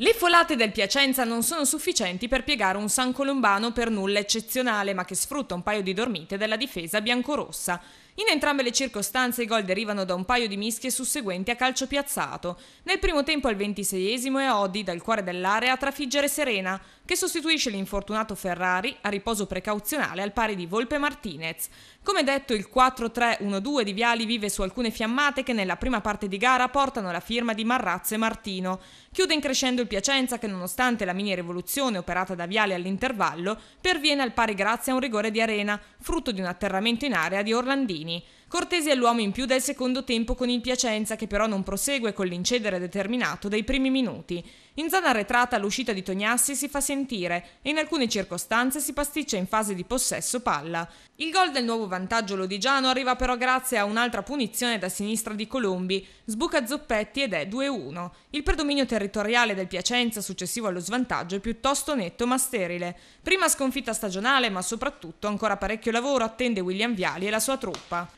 Le folate del Piacenza non sono sufficienti per piegare un San Colombano per nulla eccezionale, ma che sfrutta un paio di dormite della difesa biancorossa. In entrambe le circostanze i gol derivano da un paio di mischie susseguenti a calcio piazzato. Nel primo tempo al 26esimo è Oddi, dal cuore dell'area, a trafiggere Serena, che sostituisce l'infortunato Ferrari a riposo precauzionale al pari di Volpe Martinez. Come detto, il 4-3-1-2 di Viali vive su alcune fiammate che nella prima parte di gara portano la firma di Marrazzo e Martino. Chiude in crescendo il Piacenza che nonostante la mini rivoluzione operata da Viale all'intervallo, perviene al pari grazie a un rigore di arena, frutto di un atterramento in area di Orlandini. Cortesi è l'uomo in più del secondo tempo con il Piacenza che però non prosegue con l'incedere determinato dei primi minuti. In zona arretrata l'uscita di Tognassi si fa sentire e in alcune circostanze si pasticcia in fase di possesso palla. Il gol del nuovo vantaggio lodigiano arriva però grazie a un'altra punizione da sinistra di Colombi, sbuca Zoppetti ed è 2-1. Il predominio territoriale del Piacenza successivo allo svantaggio è piuttosto netto ma sterile. Prima sconfitta stagionale ma soprattutto ancora parecchio lavoro attende William Viali e la sua truppa.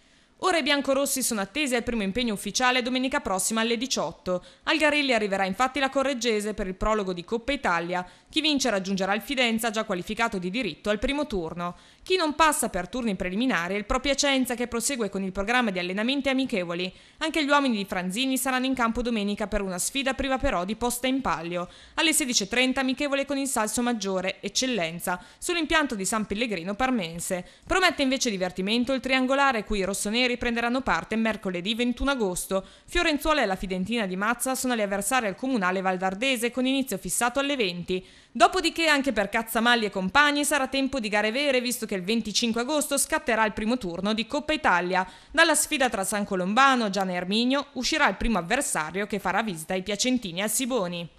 Ora i biancorossi sono attesi al primo impegno ufficiale domenica prossima alle 18. Al Garilli arriverà infatti la Correggese per il prologo di Coppa Italia. Chi vince raggiungerà il Fidenza già qualificato di diritto al primo turno. Chi non passa per turni preliminari è il Pro Piacenza che prosegue con il programma di allenamenti amichevoli. Anche gli uomini di Franzini saranno in campo domenica per una sfida priva però di posta in palio. Alle 16.30 amichevole con il Salso Maggiore, Eccellenza, sull'impianto di San Pellegrino Parmense. Promette invece divertimento il triangolare cui i rossoneri riprenderanno parte mercoledì 21 agosto. Fiorenzuola e la Fidentina di Mazza sono le avversarie al comunale Valdardese con inizio fissato alle 20. Dopodiché anche per Cazzamalli e compagni sarà tempo di gare vere visto che il 25 agosto scatterà il primo turno di Coppa Italia. Dalla sfida tra San Colombano, Gian e Erminio uscirà il primo avversario che farà visita ai piacentini e al Siboni.